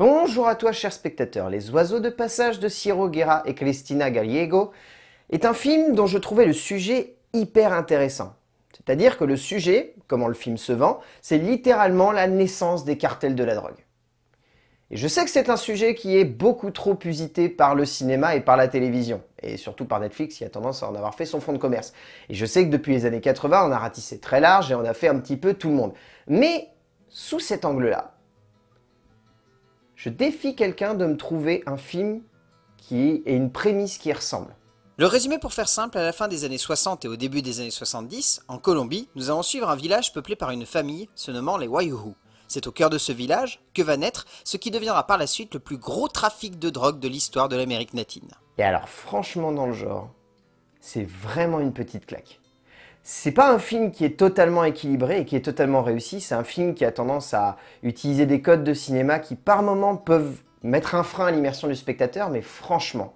Bonjour à toi, chers spectateurs. Les oiseaux de passage de Ciro Guerra et Cristina Gallego est un film dont je trouvais le sujet hyper intéressant. C'est-à-dire que le sujet, comment le film se vend, c'est littéralement la naissance des cartels de la drogue. Et je sais que c'est un sujet qui est beaucoup trop usité par le cinéma et par la télévision, et surtout par Netflix qui a tendance à en avoir fait son fond de commerce. Et je sais que depuis les années 80, on a ratissé très large et on a fait un petit peu tout le monde. Mais sous cet angle-là, je défie quelqu'un de me trouver un film qui ait une prémisse qui ressemble. Le résumé pour faire simple, à la fin des années 60 et au début des années 70, en Colombie, nous allons suivre un village peuplé par une famille se nommant les Wayuhu. C'est au cœur de ce village que va naître ce qui deviendra par la suite le plus gros trafic de drogue de l'histoire de l'Amérique latine. Et alors franchement dans le genre, c'est vraiment une petite claque c'est pas un film qui est totalement équilibré et qui est totalement réussi. C'est un film qui a tendance à utiliser des codes de cinéma qui, par moments, peuvent mettre un frein à l'immersion du spectateur, mais franchement,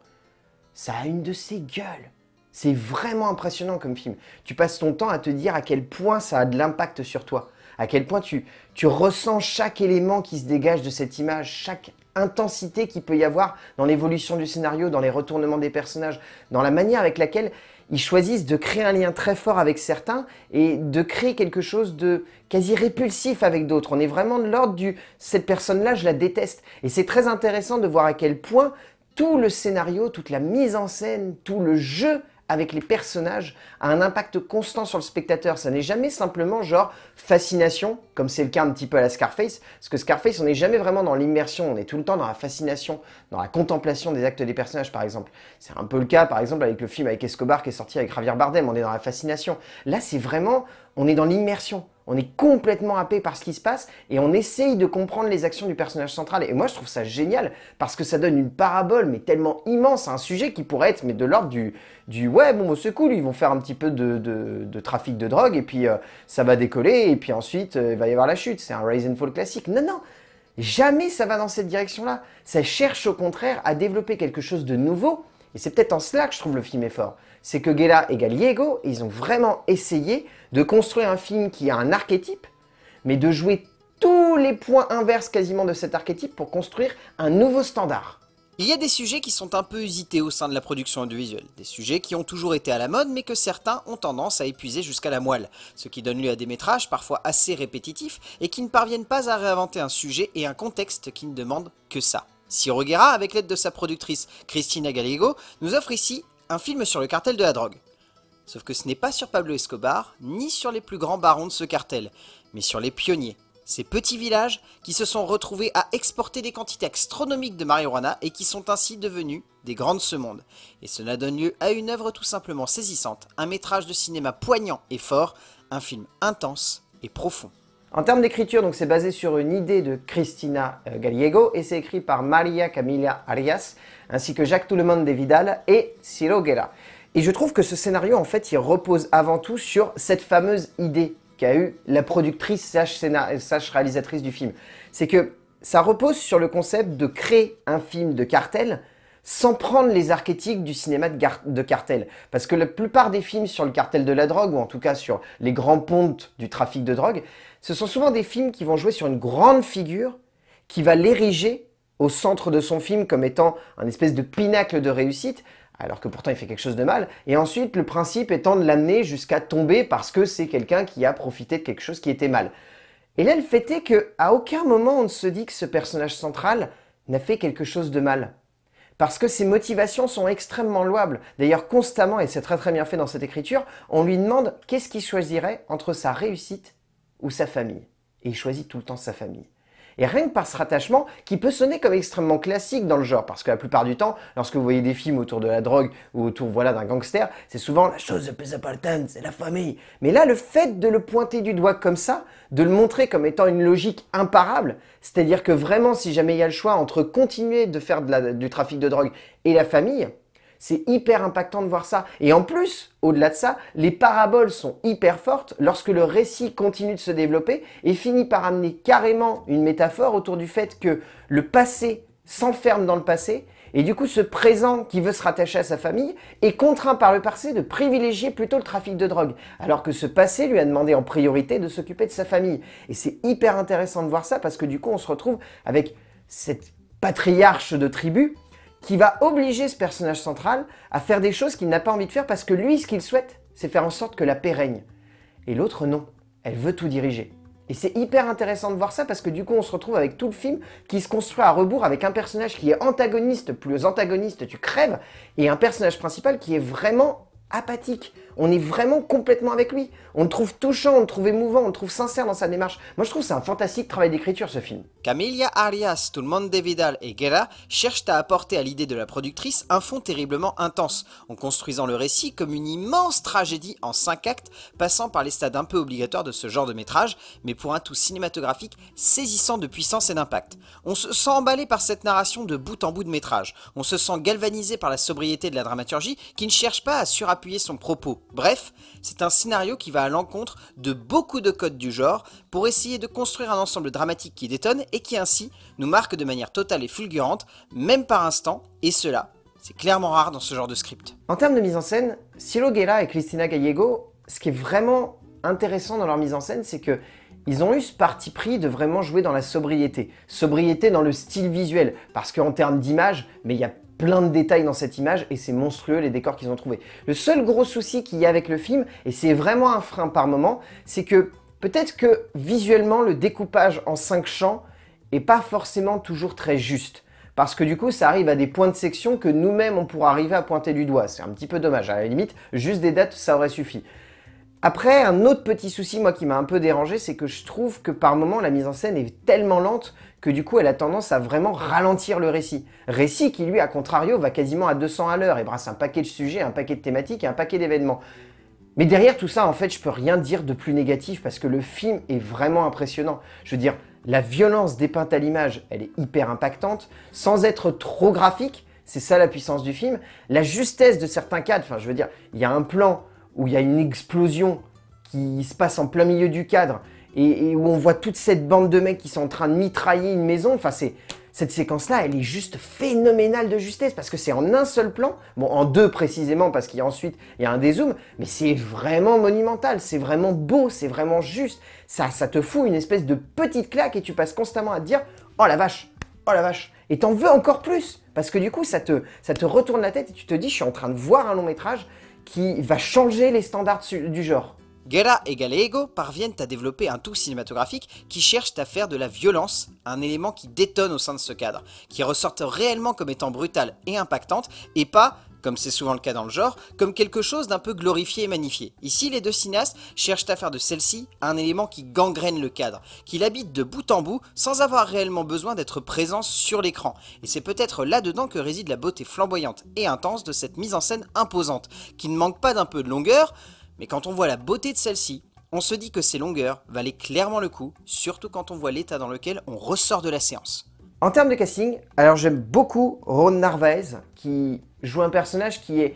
ça a une de ces gueules. C'est vraiment impressionnant comme film. Tu passes ton temps à te dire à quel point ça a de l'impact sur toi, à quel point tu, tu ressens chaque élément qui se dégage de cette image, chaque intensité qui peut y avoir dans l'évolution du scénario, dans les retournements des personnages, dans la manière avec laquelle ils choisissent de créer un lien très fort avec certains et de créer quelque chose de quasi répulsif avec d'autres. On est vraiment de l'ordre du cette personne-là, je la déteste. Et c'est très intéressant de voir à quel point tout le scénario, toute la mise en scène, tout le jeu avec les personnages a un impact constant sur le spectateur. Ça n'est jamais simplement genre fascination, comme c'est le cas un petit peu à la Scarface, parce que Scarface, on n'est jamais vraiment dans l'immersion, on est tout le temps dans la fascination, dans la contemplation des actes des personnages, par exemple. C'est un peu le cas, par exemple, avec le film avec Escobar qui est sorti avec Javier Bardem, on est dans la fascination. Là, c'est vraiment, on est dans l'immersion. On est complètement happé par ce qui se passe et on essaye de comprendre les actions du personnage central. Et moi, je trouve ça génial parce que ça donne une parabole, mais tellement immense à un sujet qui pourrait être mais de l'ordre du, du ouais, bon, bah, c'est cool, ils vont faire un petit peu de, trafic de drogue et puis euh, ça va décoller et puis ensuite euh, il va y avoir la chute. C'est un rise and fall classique. Non, non, jamais ça va dans cette direction-là. Ça cherche au contraire à développer quelque chose de nouveau et c'est peut-être en cela que je trouve le film est fort. C'est que Gela et Galliego, ils ont vraiment essayé de construire un film qui a un archétype, mais de jouer tous les points inverses quasiment de cet archétype pour construire un nouveau standard. Il y a des sujets qui sont un peu usités au sein de la production audiovisuelle, des sujets qui ont toujours été à la mode mais que certains ont tendance à épuiser jusqu'à la moelle, ce qui donne lieu à des métrages parfois assez répétitifs et qui ne parviennent pas à réinventer un sujet et un contexte qui ne demandent que ça. Siroguera, avec l'aide de sa productrice Christina Gallego, nous offre ici un film sur le cartel de la drogue. Sauf que ce n'est pas sur Pablo Escobar, ni sur les plus grands barons de ce cartel, mais sur les pionniers, ces petits villages qui se sont retrouvés à exporter des quantités astronomiques de marijuana et qui sont ainsi devenus des grandes ce Et cela donne lieu à une œuvre tout simplement saisissante, un métrage de cinéma poignant et fort, un film intense et profond. En termes d'écriture, donc c'est basé sur une idée de Cristina euh, Gallego et c'est écrit par Maria Camila Arias ainsi que Jacques Toulemonde de Vidal et Ciro Guerra. Et je trouve que ce scénario, en fait, il repose avant tout sur cette fameuse idée qu'a eue la productrice sage réalisatrice du film. C'est que ça repose sur le concept de créer un film de cartel sans prendre les archétypes du cinéma de, cartel. Parce que la plupart des films sur le cartel de la drogue, ou en tout cas sur les grands pontes du trafic de drogue, ce sont souvent des films qui vont jouer sur une grande figure qui va l'ériger au centre de son film comme étant un espèce de pinacle de réussite, alors que pourtant il fait quelque chose de mal. Et ensuite, le principe étant de l'amener jusqu'à tomber parce que c'est quelqu'un qui a profité de quelque chose qui était mal. Et là, le fait est qu'à aucun moment on ne se dit que ce personnage central n'a fait quelque chose de mal. Parce que ses motivations sont extrêmement louables. D'ailleurs, constamment, et c'est très très bien fait dans cette écriture, on lui demande qu'est-ce qu'il choisirait entre sa réussite ou sa famille. Et il choisit tout le temps sa famille. Et rien que par ce rattachement, qui peut sonner comme extrêmement classique dans le genre, parce que la plupart du temps, lorsque vous voyez des films autour de la drogue ou autour voilà, d'un gangster, c'est souvent la chose la plus importante, c'est la famille. Mais là, le fait de le pointer du doigt comme ça, de le montrer comme étant une logique imparable, c'est-à-dire que vraiment, si jamais il y a le choix entre continuer de faire du trafic de drogue et la famille, c'est hyper impactant de voir ça. Et en plus, au-delà de ça, les paraboles sont hyper fortes lorsque le récit continue de se développer et finit par amener carrément une métaphore autour du fait que le passé s'enferme dans le passé et du coup, ce présent qui veut se rattacher à sa famille est contraint par le passé de privilégier plutôt le trafic de drogue, alors que ce passé lui a demandé en priorité de s'occuper de sa famille. Et c'est hyper intéressant de voir ça parce que du coup, on se retrouve avec cette patriarche de tribu qui va obliger ce personnage central à faire des choses qu'il n'a pas envie de faire parce que lui, ce qu'il souhaite, c'est faire en sorte que la paix règne. Et l'autre, non. Elle veut tout diriger. Et c'est hyper intéressant de voir ça parce que du coup on se retrouve avec tout le film qui se construit à rebours avec un personnage qui est antagoniste, plus antagoniste tu crèves, et un personnage principal qui est vraiment apathique. On est vraiment complètement avec lui. On le trouve touchant, on le trouve émouvant, on le trouve sincère dans sa démarche. Moi, je trouve c'est un fantastique travail d'écriture, ce film. Camilla Arias, tout le monde de Vidal et Guerra cherchent à apporter à l'idée de la productrice un fond terriblement intense, en construisant le récit comme une immense tragédie en cinq actes, passant par les stades un peu obligatoires de ce genre de métrage, mais pour un tout cinématographique saisissant de puissance et d'impact. On se sent emballé par cette narration de bout en bout de métrage. On se sent galvanisé par la sobriété de la dramaturgie qui ne cherche pas à surabîmer appuyer son propos. Bref, c'est un scénario qui va à l'encontre de beaucoup de codes du genre pour essayer de construire un ensemble dramatique qui détonne et qui ainsi nous marque de manière totale et fulgurante, même par instant, et cela, c'est clairement rare dans ce genre de script. En termes de mise en scène, Silo Guerra et Cristina Gallego, ce qui est vraiment intéressant dans leur mise en scène, c'est que ils ont eu ce parti pris de vraiment jouer dans la sobriété. Sobriété dans le style visuel, parce qu'en termes d'image, mais il y a plein de détails dans cette image et c'est monstrueux les décors qu'ils ont trouvés. Le seul gros souci qu'il y a avec le film, et c'est vraiment un frein par moment, c'est que peut-être que visuellement le découpage en cinq champs est pas forcément toujours très juste. Parce que du coup, ça arrive à des points de section que nous-mêmes, on pourra arriver à pointer du doigt. C'est un petit peu dommage. À la limite, juste des dates, ça aurait suffi. Après, un autre petit souci, moi, qui m'a un peu dérangé, c'est que je trouve que par moments, la mise en scène est tellement lente que du coup, elle a tendance à vraiment ralentir le récit. Récit qui, lui, à contrario, va quasiment à 200 à l'heure et eh ben, brasse un paquet de sujets, un paquet de thématiques et un paquet d'événements. Mais derrière tout ça, en fait, je peux rien dire de plus négatif parce que le film est vraiment impressionnant. Je veux dire, la violence dépeinte à l'image, elle est hyper impactante, sans être trop graphique, c'est ça la puissance du film. La justesse de certains cadres, enfin, je veux dire, il y a un plan où il y a une explosion qui se passe en plein milieu du cadre et, où on voit toute cette bande de mecs qui sont en train de mitrailler une maison. Enfin, cette séquence-là, elle est juste phénoménale de justesse parce que c'est en un seul plan, bon, en deux précisément parce qu'il y a ensuite il y a un dézoom, mais c'est vraiment monumental, c'est vraiment beau, c'est vraiment juste. Ça, ça te fout une espèce de petite claque et tu passes constamment à te dire oh la vache, oh la vache, et t'en veux encore plus parce que du coup ça ça te retourne la tête et tu te dis je suis en train de voir un long métrage qui va changer les standards du genre. Guerra et galego parviennent à développer un tout cinématographique qui cherche à faire de la violence un élément qui détonne au sein de ce cadre, qui ressorte réellement comme étant brutale et impactante, et pas comme c'est souvent le cas dans le genre, comme quelque chose d'un peu glorifié et magnifié. Ici, les deux cinéastes cherchent à faire de celle-ci un élément qui gangrène le cadre, qui l'habite de bout en bout sans avoir réellement besoin d'être présent sur l'écran. Et c'est peut-être là-dedans que réside la beauté flamboyante et intense de cette mise en scène imposante, qui ne manque pas d'un peu de longueur, mais quand on voit la beauté de celle-ci, on se dit que ces longueurs valaient clairement le coup, surtout quand on voit l'état dans lequel on ressort de la séance. En termes de casting, alors j'aime beaucoup Ron Narvaez, qui joue un personnage qui est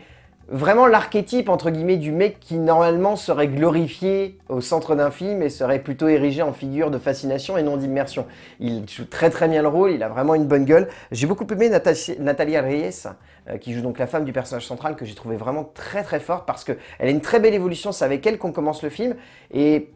vraiment l'archétype entre guillemets du mec qui normalement serait glorifié au centre d'un film et serait plutôt érigé en figure de fascination et non d'immersion. Il joue très très bien le rôle, il a vraiment une bonne gueule. J'ai beaucoup aimé Natalia Reyes, euh, qui joue donc la femme du personnage central, que j'ai trouvé vraiment très très forte parce qu'elle a une très belle évolution, c'est avec elle qu'on commence le film et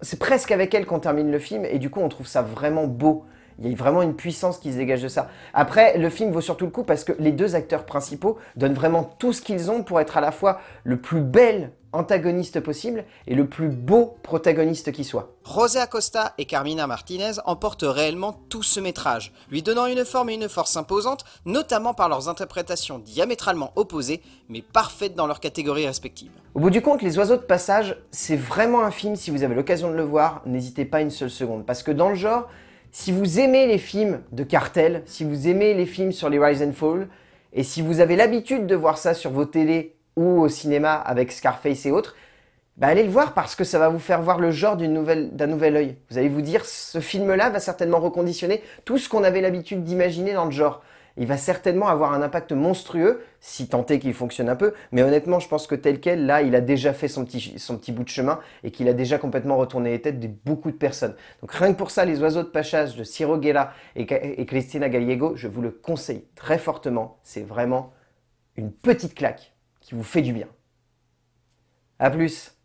c'est presque avec elle qu'on termine le film et du coup on trouve ça vraiment beau. Il y a vraiment une puissance qui se dégage de ça. Après, le film vaut surtout le coup parce que les deux acteurs principaux donnent vraiment tout ce qu'ils ont pour être à la fois le plus bel antagoniste possible et le plus beau protagoniste qui soit. José Acosta et Carmina Martinez emportent réellement tout ce métrage, lui donnant une forme et une force imposantes, notamment par leurs interprétations diamétralement opposées, mais parfaites dans leurs catégories respectives. Au bout du compte, Les Oiseaux de Passage, c'est vraiment un film, si vous avez l'occasion de le voir, n'hésitez pas une seule seconde, parce que dans le genre, si vous aimez les films de cartel, si vous aimez les films sur les Rise and Fall, et si vous avez l'habitude de voir ça sur vos télés ou au cinéma avec Scarface et autres, bah, allez le voir parce que ça va vous faire voir le genre d'un nouvel œil. Vous allez vous dire, ce film-là va certainement reconditionner tout ce qu'on avait l'habitude d'imaginer dans le genre il va certainement avoir un impact monstrueux, si tant est qu'il fonctionne un peu. Mais honnêtement, je pense que tel quel, là, il a déjà fait son petit, bout de chemin et qu'il a déjà complètement retourné les têtes de beaucoup de personnes. Donc rien que pour ça, les oiseaux de Pachas de Ciro et, et Cristina Gallego, je vous le conseille très fortement. C'est vraiment une petite claque qui vous fait du bien. A plus